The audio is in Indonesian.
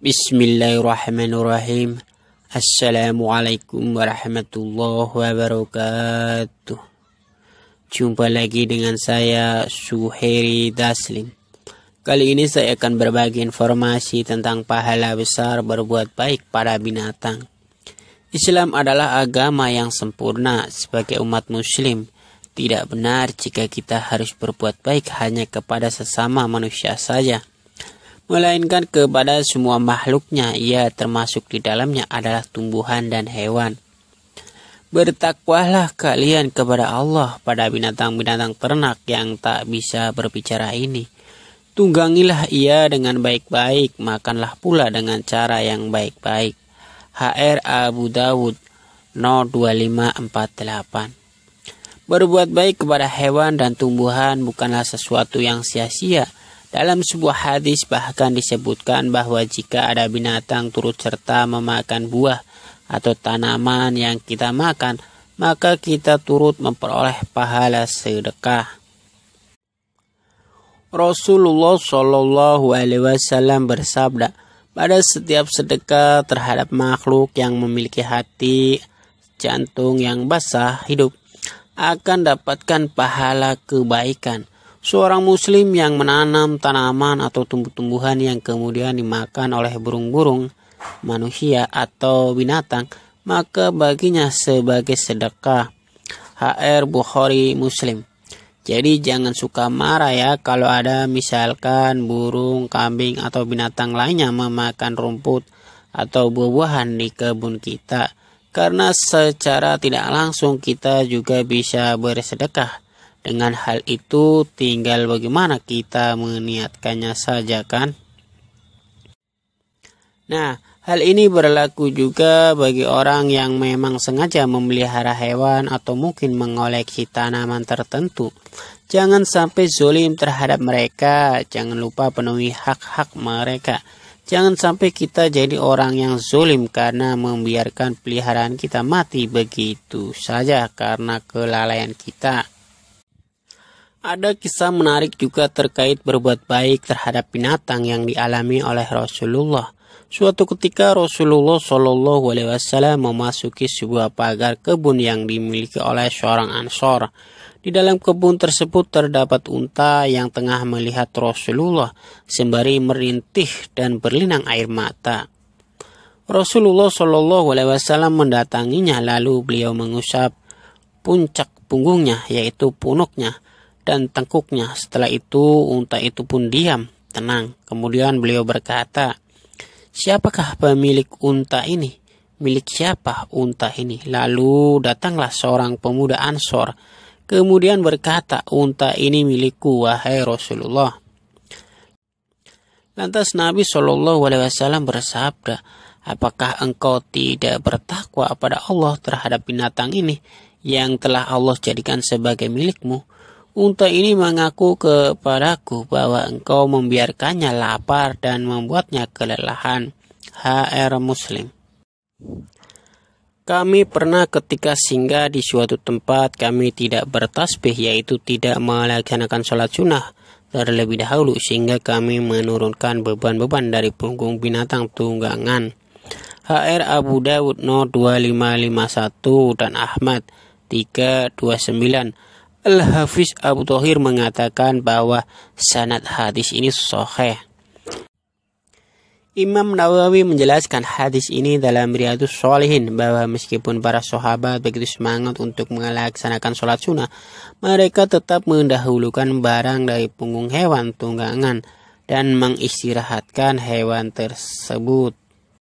Bismillahirrahmanirrahim. Assalamualaikum warahmatullahi wabarakatuh. Jumpa lagi dengan saya Suheri Daslim. Kali ini saya akan berbagi informasi tentang pahala besar berbuat baik pada binatang. Islam adalah agama yang sempurna sebagai umat muslim. Tidak benar jika kita harus berbuat baik hanya kepada sesama manusia saja melainkan kepada semua makhluknya, ia termasuk di dalamnya adalah tumbuhan dan hewan. Bertakwalah kalian kepada Allah pada binatang-binatang ternak yang tak bisa berbicara ini. Tunggangilah ia dengan baik-baik, makanlah pula dengan cara yang baik-baik. HR Abu Dawud 02548 Berbuat baik kepada hewan dan tumbuhan bukanlah sesuatu yang sia-sia, dalam sebuah hadis bahkan disebutkan bahwa jika ada binatang turut serta memakan buah atau tanaman yang kita makan, maka kita turut memperoleh pahala sedekah. Rasulullah Shallallahu Alaihi Wasallam bersabda, pada setiap sedekah terhadap makhluk yang memiliki hati jantung yang basah hidup akan dapatkan pahala kebaikan seorang muslim yang menanam tanaman atau tumbuh-tumbuhan yang kemudian dimakan oleh burung-burung, manusia atau binatang, maka baginya sebagai sedekah. HR Bukhari Muslim. Jadi jangan suka marah ya kalau ada misalkan burung, kambing atau binatang lainnya memakan rumput atau buah-buahan di kebun kita. Karena secara tidak langsung kita juga bisa bersedekah dengan hal itu tinggal bagaimana kita meniatkannya saja kan? Nah, hal ini berlaku juga bagi orang yang memang sengaja memelihara hewan atau mungkin mengoleksi tanaman tertentu. Jangan sampai zolim terhadap mereka, jangan lupa penuhi hak-hak mereka. Jangan sampai kita jadi orang yang zolim karena membiarkan peliharaan kita mati begitu saja karena kelalaian kita. Ada kisah menarik juga terkait berbuat baik terhadap binatang yang dialami oleh Rasulullah. Suatu ketika Rasulullah Shallallahu Alaihi Wasallam memasuki sebuah pagar kebun yang dimiliki oleh seorang ansor. Di dalam kebun tersebut terdapat unta yang tengah melihat Rasulullah sembari merintih dan berlinang air mata. Rasulullah Shallallahu Alaihi Wasallam mendatanginya lalu beliau mengusap puncak punggungnya yaitu punuknya dan tengkuknya. Setelah itu unta itu pun diam, tenang. Kemudian beliau berkata, Siapakah pemilik unta ini? Milik siapa unta ini? Lalu datanglah seorang pemuda Ansor. Kemudian berkata, unta ini milikku, wahai Rasulullah. Lantas Nabi Shallallahu Alaihi Wasallam bersabda, apakah engkau tidak bertakwa pada Allah terhadap binatang ini yang telah Allah jadikan sebagai milikmu? Unta ini mengaku kepadaku bahwa engkau membiarkannya lapar dan membuatnya kelelahan. HR Muslim kami pernah ketika singgah di suatu tempat kami tidak bertasbih yaitu tidak melaksanakan sholat sunnah terlebih dahulu sehingga kami menurunkan beban-beban dari punggung binatang tunggangan. HR Abu Dawud No 2551 dan Ahmad 329 Al-Hafiz Abu Thohir mengatakan bahwa sanad hadis ini sahih. Imam Nawawi menjelaskan hadis ini dalam Riyadus Shalihin bahwa meskipun para sahabat begitu semangat untuk melaksanakan sholat sunnah, mereka tetap mendahulukan barang dari punggung hewan tunggangan dan mengistirahatkan hewan tersebut.